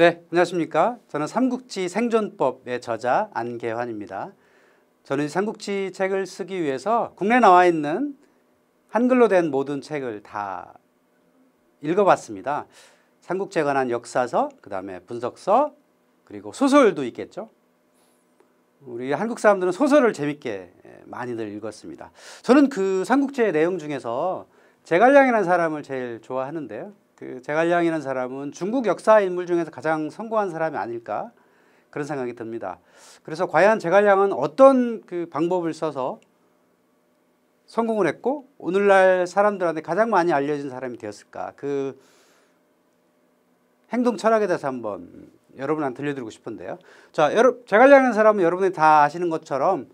네, 안녕하십니까. 저는 삼국지 생존법의 저자 안계환입니다. 저는 삼국지 책을 쓰기 위해서 국내 나와 있는 한글로 된 모든 책을 다 읽어봤습니다. 삼국지에 관한 역사서, 그 다음에 분석서, 그리고 소설도 있겠죠. 우리 한국 사람들은 소설을 재밌게 많이들 읽었습니다. 저는 그 삼국지의 내용 중에서 제갈량이라는 사람을 제일 좋아하는데요. 그 제갈량이라는 사람은 중국 역사 인물 중에서 가장 성공한 사람이 아닐까 그런 생각이 듭니다. 그래서 과연 제갈량은 어떤 그 방법을 써서 성공을 했고 오늘날 사람들한테 가장 많이 알려진 사람이 되었을까 그 행동 철학에 대해서 한번 여러분한테 들려드리고 싶은데요. 자, 여러, 제갈량이라는 사람은 여러분이 다 아시는 것처럼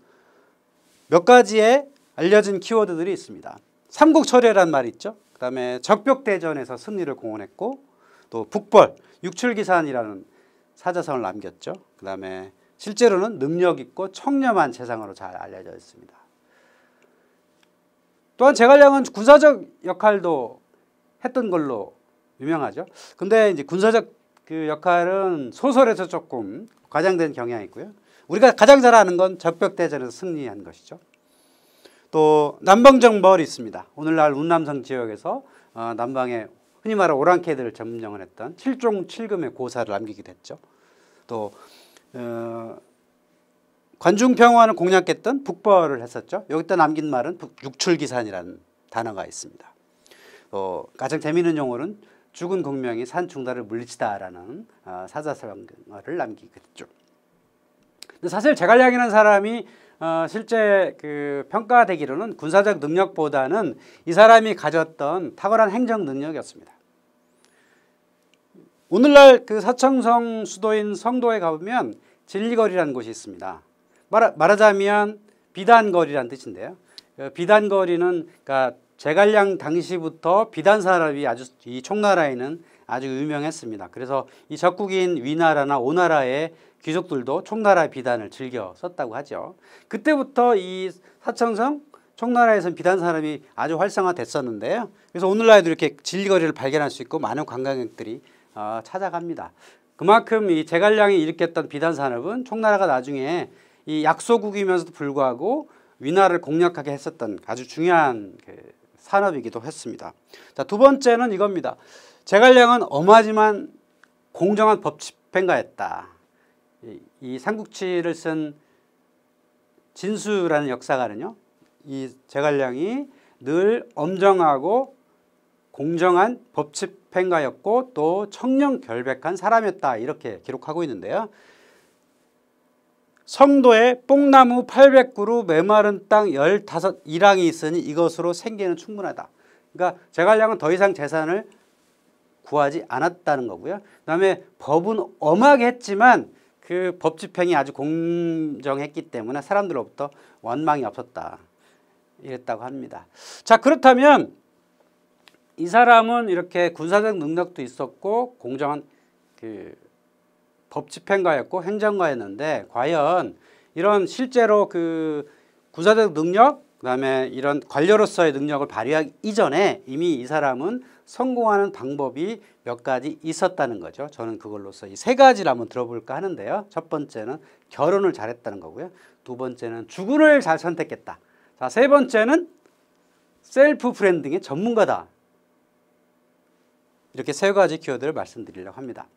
몇 가지의 알려진 키워드들이 있습니다. 삼국철회란 말이 있죠. 그다음에 적벽대전에서 승리를 공헌했고 또 북벌 육출기산이라는 사자성을 남겼죠. 그다음에 실제로는 능력 있고 청렴한 재상으로 잘 알려져 있습니다. 또한 제갈량은 군사적 역할도 했던 걸로 유명하죠. 근데 이제 군사적 그 역할은 소설에서 조금 과장된 경향이 있고요. 우리가 가장 잘 아는 건 적벽대전에서 승리한 것이죠. 또 남방정벌이 있습니다. 오늘날 운남성 지역에서 어, 남방의 흔히 말하는 오랑캐들을 점령을 했던 7종 7금의 고사를 남기기도 죠또 어, 관중평화는 공략했던 북벌을 했었죠. 여기다 남긴 말은 육출기산이라는 단어가 있습니다. 어, 가장 재미있는 용어는 죽은 공명이 산충달을 물리치다라는 어, 사자성어 남기겠죠. 근데 사실 제갈량이라는 사람이 어, 실제 그 평가되기로는 군사적 능력보다는 이 사람이 가졌던 탁월한 행정 능력이었습니다. 오늘날 그 사청성 수도인 성도에 가보면 진리거리라는 곳이 있습니다. 말하, 말하자면 비단거리란 뜻인데요. 그 비단거리는 그러니까 제갈량 당시부터 비단 산업이 아주 이 총나라에는 아주 유명했습니다. 그래서 이 적국인 위나라나 오나라의 귀족들도 총나라 비단을 즐겨 썼다고 하죠. 그때부터 이 사천성 총나라에선 비단 사람이 아주 활성화됐었는데요. 그래서 오늘날도 에 이렇게 진리거리를 발견할 수 있고 많은 관광객들이 어, 찾아갑니다. 그만큼 이 제갈량이 일으켰던 비단 산업은 총나라가 나중에 이 약소국이면서도 불구하고 위나라를 공략하게 했었던 아주 중요한 그 산업이기도 했습니다. 자, 두 번째는 이겁니다. 제갈량은 엄하지만 공정한 법 집행가였다. 이 삼국지를 쓴 진수라는 역사가는요. 이 제갈량이 늘 엄정하고 공정한 법 집행가였고 또 청렴 결백한 사람이었다 이렇게 기록하고 있는데요. 성도에 뽕나무 800그루 메마른 땅 15일항이 있으니 이것으로 생계는 충분하다. 그러니까 제갈량은 더 이상 재산을 구하지 않았다는 거고요. 그다음에 법은 엄하게 했지만 그 법 집행이 아주 공정했기 때문에 사람들로부터 원망이 없었다. 이랬다고 합니다. 자 그렇다면 이 사람은 이렇게 군사적 능력도 있었고 공정한 그법 집행가였고 행정가였는데 과연 이런 실제로 그 군사적 능력 그다음에 이런 관료로서의 능력을 발휘하기 이전에 이미 이 사람은 성공하는 방법이 몇 가지 있었다는 거죠. 저는 그걸로서 이 세 가지를 한번 들어볼까 하는데요. 첫 번째는 결혼을 잘했다는 거고요. 두 번째는 주군을 잘 선택했다. 자, 세 번째는 셀프 브랜딩의 전문가다. 이렇게 세 가지 키워드를 말씀드리려고 합니다.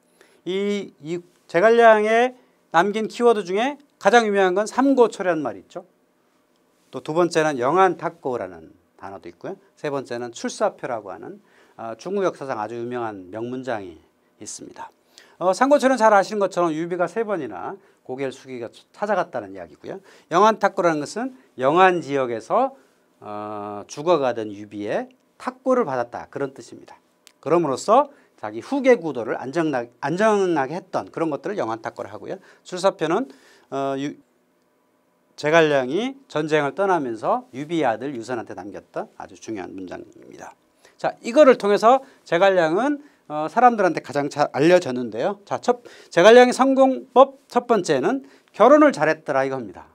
이, 이제갈량에 남긴 키워드 중에 가장 유명한 건 삼고초라는 말이 있죠. 또 두 번째는 영안탁고라는 단어도 있고요. 세 번째는 출사표라고 하는 아, 중국 역사상 아주 유명한 명문장이 있습니다. 어, 상고처는 잘 아시는 것처럼 유비가 세 번이나 고개를 숙이가 찾아갔다는 이야기고요. 영안탁구라는 것은 영안 지역에서 어, 죽어가던 유비의 탁구를 받았다 그런 뜻입니다. 그럼으로써 자기 후계 구도를 안정하 안정하게 했던 그런 것들을 영안탁구를 하고요. 술사표는 어, 유, 제갈량이 전쟁을 떠나면서 유비의 아들 유선한테 남겼던 아주 중요한 문장입니다. 자, 이거를 통해서 제갈량은 어, 사람들한테 가장 잘 알려졌는데요. 자, 첫 제갈량의 성공법 첫 번째는 결혼을 잘했더라 이겁니다.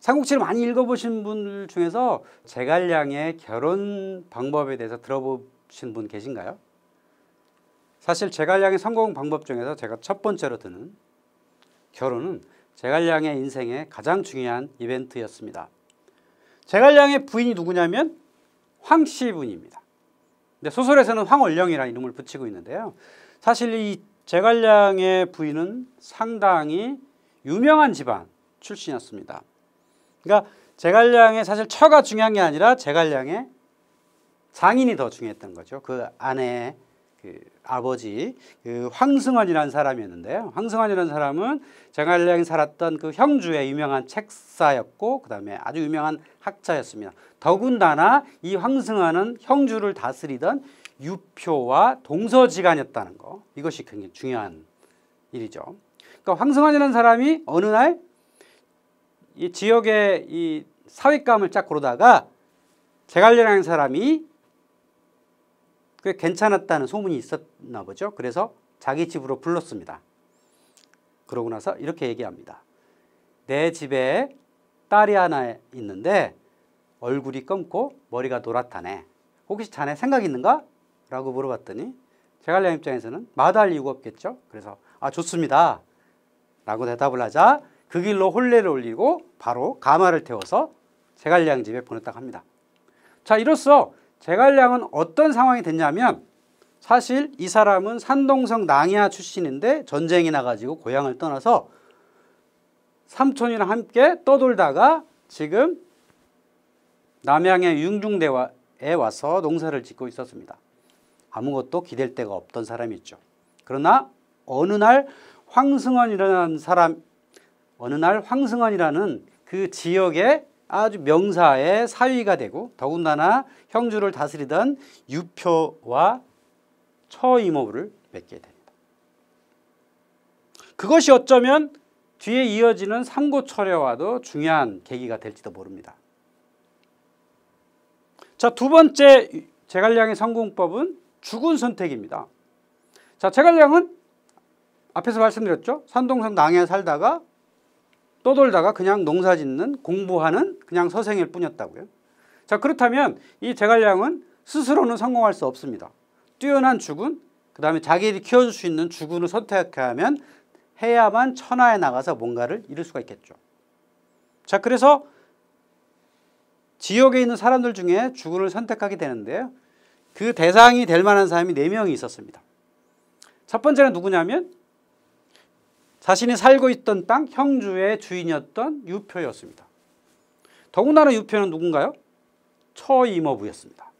삼국지를 많이 읽어보신 분들 중에서 제갈량의 결혼 방법에 대해서 들어보신 분 계신가요? 사실 제갈량의 성공 방법 중에서 제가 첫 번째로 드는 결혼은 제갈량의 인생의 가장 중요한 이벤트였습니다. 제갈량의 부인이 누구냐면 황씨 분입니다. 근데 소설에서는 황월령이라는 이름을 붙이고 있는데요. 사실 이 제갈량의 부인은 상당히 유명한 집안 출신이었습니다. 그러니까 제갈량의 사실 처가 중요한 게 아니라 제갈량의 장인이 더 중요했던 거죠. 그 아내의 그 아버지 그 황승환이라는 사람이었는데요. 황승환이라는 사람은 정한량이 살았던 그 형주의 유명한 책사였고 그다음에 아주 유명한 학자였습니다. 더군다나 이 황승환은 형주를 다스리던 유표와 동서지간이었다는 거 이것이 굉장히 중요한 일이죠. 그러니까 황승환이라는 사람이 어느 날 이 지역의 이 사회감을 짝 고르다가 제갈량이라는 사람이 꽤 괜찮았다는 소문이 있었나 보죠. 그래서 자기 집으로 불렀습니다. 그러고 나서 이렇게 얘기합니다. 내 집에 딸이 하나 있는데 얼굴이 검고 머리가 노랗다네. 혹시 자네 생각 있는가? 라고 물어봤더니 제갈량 입장에서는 마다할 이유가 없겠죠. 그래서 아 좋습니다. 라고 대답을 하자 그 길로 혼례를 올리고 바로 가마를 태워서 제갈량 집에 보냈다고 합니다. 자 이로써 제갈량은 어떤 상황이 됐냐면 사실 이 사람은 산동성 낭야 출신인데 전쟁이 나가지고 고향을 떠나서 삼촌이랑 함께 떠돌다가 지금 남양의 융중대에 와서 농사를 짓고 있었습니다. 아무것도 기댈 데가 없던 사람이죠. 그러나 어느 날 황승원이라는 사람, 어느 날 황승원이라는 그 지역의 아주 명사의 사위가 되고 더군다나 형주를 다스리던 유표와 처임호를 맺게 됩니다. 그것이 어쩌면 뒤에 이어지는 삼고철야와도 중요한 계기가 될지도 모릅니다. 자, 두 번째 제갈량의 성공법은 죽은 선택입니다. 자, 제갈량은 앞에서 말씀드렸죠. 산동성 낭에 살다가 떠돌다가 그냥 농사 짓는 공부하는 그냥 서생일 뿐이었다고요. 자, 그렇다면 이 제갈량은 스스로는 성공할 수 없습니다. 뛰어난 주군, 그 다음에 자기들이 키워줄 수 있는 주군을 선택해야 하면 해야만 천하에 나가서 뭔가를 이룰 수가 있겠죠. 자, 그래서 지역에 있는 사람들 중에 주군을 선택하게 되는데요. 그 대상이 될 만한 사람이 4명이 있었습니다. 첫 번째는 누구냐면 자신이 살고 있던 땅 형주의 주인이었던 유표였습니다. 더군다나 유표는 누군가요? 처임어부였습니다.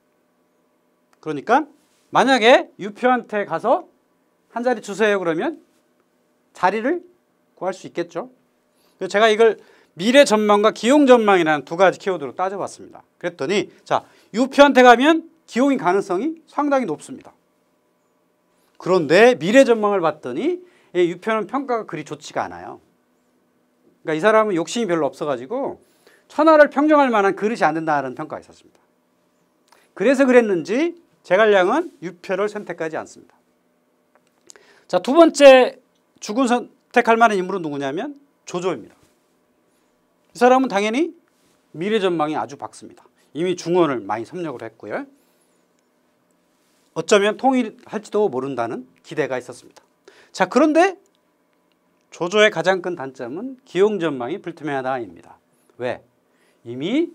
그러니까 만약에 유표한테 가서 한 자리 주세요 그러면 자리를 구할 수 있겠죠. 제가 이걸 미래 전망과 기용 전망이라는 두 가지 키워드로 따져봤습니다. 그랬더니 자 유표한테 가면 기용인 가능성이 상당히 높습니다. 그런데 미래 전망을 봤더니 이 예, 유표는 평가가 그리 좋지가 않아요. 그러니까 이 사람은 욕심이 별로 없어가지고 천하를 평정할 만한 그릇이 안 된다는 평가가 있었습니다. 그래서 그랬는지 제갈량은 유표를 선택하지 않습니다. 자, 두 번째 죽은 선택할 만한 인물은 누구냐면 조조입니다. 이 사람은 당연히 미래 전망이 아주 밝습니다. 이미 중원을 많이 섭렵을 했고요. 어쩌면 통일할지도 모른다는 기대가 있었습니다. 자, 그런데 조조의 가장 큰 단점은 기용 전망이 불투명하다입니다. 왜? 이미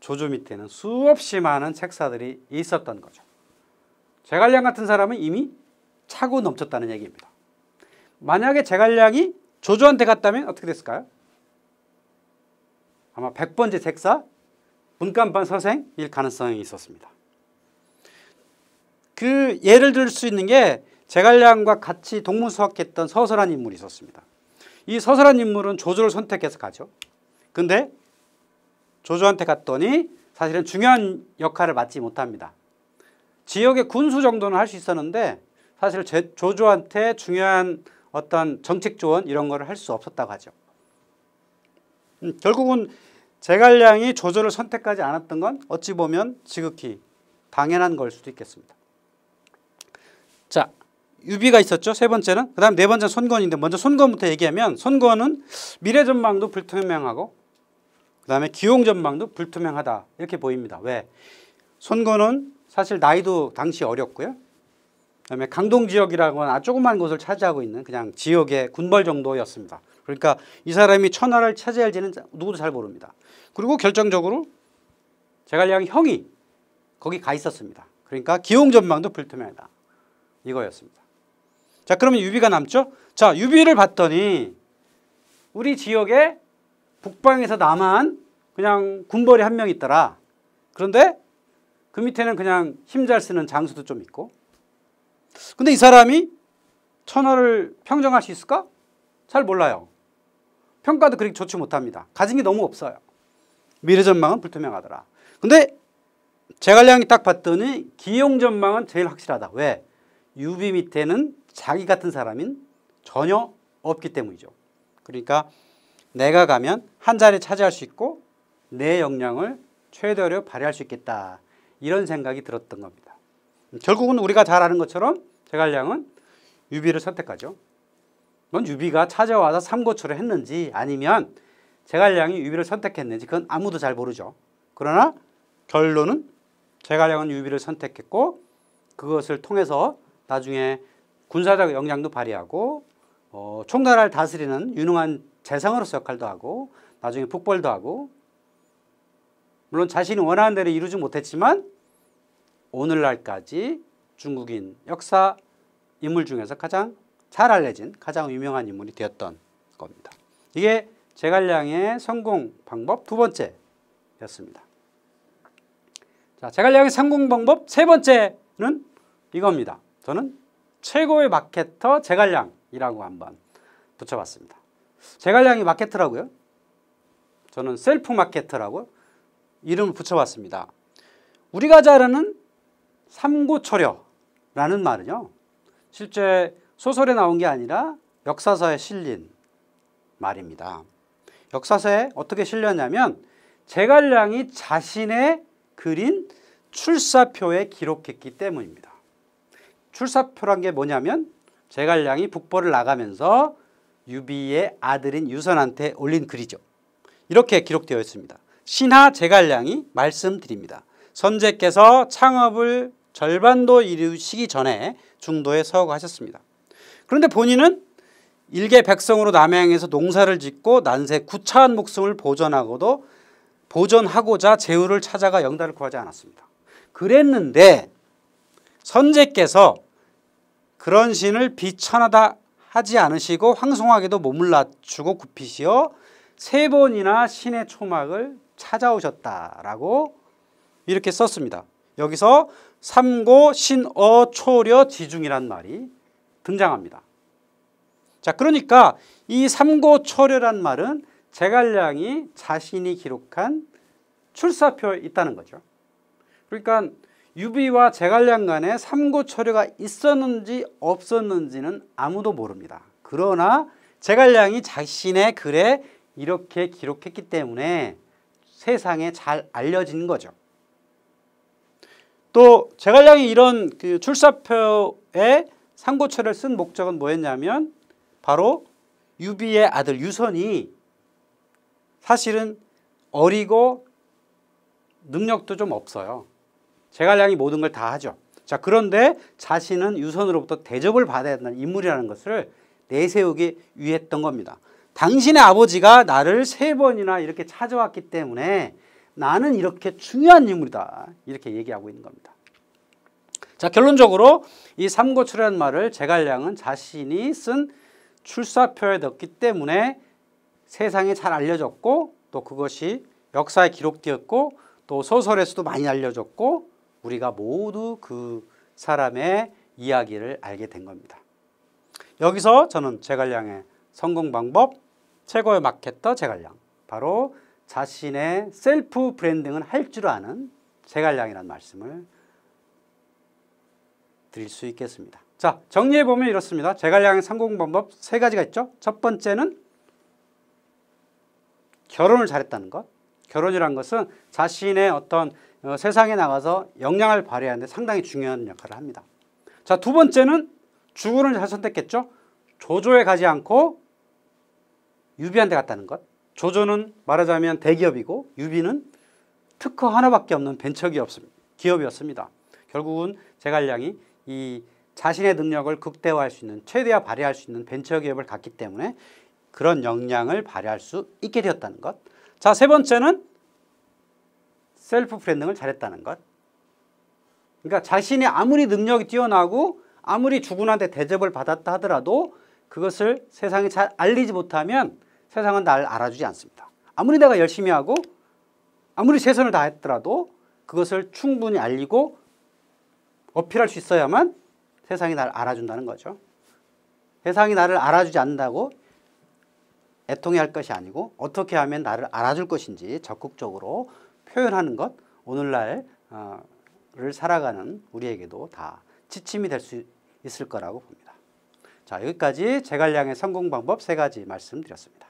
조조 밑에는 수없이 많은 책사들이 있었던 거죠. 제갈량 같은 사람은 이미 차고 넘쳤다는 얘기입니다. 만약에 제갈량이 조조한테 갔다면 어떻게 됐을까요? 아마 100번째 책사, 문간반 서생일 가능성이 있었습니다. 그 예를 들 수 있는 게 제갈량과 같이 동문수학했던 서설한 인물이 있었습니다. 이 서설한 인물은 조조를 선택해서 가죠. 근데 조조한테 갔더니 사실은 중요한 역할을 맡지 못합니다. 지역의 군수 정도는 할 수 있었는데 사실 제, 조조한테 중요한 어떤 정책 조언 이런 거를 할 수 없었다고 하죠. 음, 결국은 제갈량이 조조를 선택하지 않았던 건 어찌 보면 지극히 당연한 걸 수도 있겠습니다. 자, 유비가 있었죠. 세 번째는. 그 다음 네 번째는 손건인데 먼저 손건부터 얘기하면 손건은 미래 전망도 불투명하고 그 다음에 기용 전망도 불투명하다. 이렇게 보입니다. 왜? 손건은 사실 나이도 당시 어렸고요. 그 다음에 강동 지역이라고 하는 아주 조그만 곳을 차지하고 있는 그냥 지역의 군벌 정도였습니다. 그러니까 이 사람이 천하를 차지할지는 누구도 잘 모릅니다. 그리고 결정적으로 제갈량 형이 거기 가 있었습니다. 그러니까 기용 전망도 불투명하다. 이거였습니다. 자 그러면 유비가 남죠. 자 유비를 봤더니 우리 지역에 북방에서 남한 그냥 군벌이 한 명 있더라. 그런데 그 밑에는 그냥 힘 잘 쓰는 장수도 좀 있고. 근데 이 사람이 천하를 평정할 수 있을까? 잘 몰라요. 평가도 그렇게 좋지 못합니다. 가진 게 너무 없어요. 미래 전망은 불투명하더라. 근데 제갈량이 딱 봤더니 기용 전망은 제일 확실하다. 왜? 유비 밑에는 자기 같은 사람인 전혀 없기 때문이죠. 그러니까 내가 가면 한 자리 차지할 수 있고 내 역량을 최대로 발휘할 수 있겠다. 이런 생각이 들었던 겁니다. 음, 결국은 우리가 잘 아는 것처럼 제갈량은 유비를 선택하죠. 넌 유비가 찾아와서 삼고초를 했는지 아니면 제갈량이 유비를 선택했는지 그건 아무도 잘 모르죠. 그러나 결론은 제갈량은 유비를 선택했고 그것을 통해서 나중에 군사적 역량도 발휘하고 어, 총나라를 다스리는 유능한 재상으로서 역할도 하고 나중에 북벌도 하고 물론 자신이 원하는 대로 이루지 못했지만 오늘날까지 중국인 역사 인물 중에서 가장 잘 알려진 가장 유명한 인물이 되었던 겁니다. 이게 제갈량의 성공 방법 두 번째였습니다. 자, 제갈량의 성공 방법 세 번째는 이겁니다. 저는 최고의 마케터 제갈량이라고 한번 붙여봤습니다. 제갈량이 마케터라고요? 저는 셀프 마케터라고 이름을 붙여봤습니다. 우리가 잘 아는 삼고초려라는 말은요. 실제 소설에 나온 게 아니라 역사서에 실린 말입니다. 역사서에 어떻게 실렸냐면 제갈량이 자신의 그린 출사표에 기록했기 때문입니다. 출사표란 게 뭐냐면 제갈량이 북벌을 나가면서 유비의 아들인 유선한테 올린 글이죠. 이렇게 기록되어 있습니다. 신하 제갈량이 말씀드립니다. 선제께서 창업을 절반도 이루시기 전에 중도에 서거하셨습니다. 그런데 본인은 일개 백성으로 남양에서 농사를 짓고 난세 구차한 목숨을 보존하고도 보존하고자 재우를 찾아가 영달을 구하지 않았습니다. 그랬는데 선제께서 그런 신을 비천하다 하지 않으시고 황송하게도 머물낮주고 굽히시어 세 번이나 신의 초막을 찾아오셨다라고 이렇게 썼습니다. 여기서 삼고 신어 초려 지중이란 말이 등장합니다. 자, 그러니까 이 삼고 초려란 말은 제갈량이 자신이 기록한 출사표에 있다는 거죠. 그러니까 유비와 제갈량 간에 삼고 처리가 있었는지 없었는지는 아무도 모릅니다. 그러나 제갈량이 자신의 글에 이렇게 기록했기 때문에 세상에 잘 알려진 거죠. 또 제갈량이 이런 그 출사표에 상고처를 쓴 목적은 뭐였냐면 바로 유비의 아들 유선이 사실은 어리고 능력도 좀 없어요. 제갈량이 모든 걸 다 하죠. 자, 그런데 자신은 유선으로부터 대접을 받아야 한다는 인물이라는 것을 내세우기 위했던 겁니다. 당신의 아버지가 나를 세 번이나 이렇게 찾아왔기 때문에 나는 이렇게 중요한 인물이다. 이렇게 얘기하고 있는 겁니다. 자, 결론적으로 이삼고출라는 말을 제갈량은 자신이 쓴 출사표에 넣기 때문에 세상에 잘 알려졌고 또 그것이 역사에 기록되었고 또 소설에서도 많이 알려졌고 우리가 모두 그 사람의 이야기를 알게 된 겁니다. 여기서 저는 제갈량의 성공 방법 최고의 마케터 제갈량 바로 자신의 셀프 브랜딩은 할 줄 아는 제갈량이라는 말씀을 드릴 수 있겠습니다. 자 정리해보면 이렇습니다. 제갈량의 성공 방법 세 가지가 있죠. 첫 번째는 결혼을 잘했다는 것 결혼이란 것은 자신의 어떤 어, 세상에 나가서 역량을 발휘하는데 상당히 중요한 역할을 합니다. 자, 두 번째는 주군을 잘 선택했죠. 조조에 가지 않고 유비한테 갔다는 것. 조조는 말하자면 대기업이고 유비는 특허 하나밖에 없는 벤처 기업이었습니다. 결국은 제갈량이 이 자신의 능력을 극대화할 수 있는 최대화 발휘할 수 있는 벤처 기업을 갖기 때문에 그런 역량을 발휘할 수 있게 되었다는 것. 자, 세 번째는 셀프 브랜딩을 잘했다는 것. 그러니까 자신이 아무리 능력이 뛰어나고 아무리 주군한테 대접을 받았다 하더라도 그것을 세상에 잘 알리지 못하면 세상은 날 알아주지 않습니다. 아무리 내가 열심히 하고 아무리 최선을 다했더라도 그것을 충분히 알리고 어필할 수 있어야만 세상이 나를 알아준다는 거죠. 세상이 나를 알아주지 않는다고 애통해 할 것이 아니고 어떻게 하면 나를 알아줄 것인지 적극적으로 표현하는 것 오늘날을 어, 살아가는 우리에게도 다 지침이 될 수 있을 거라고 봅니다. 자 여기까지 제갈량의 성공 방법 세 가지 말씀드렸습니다.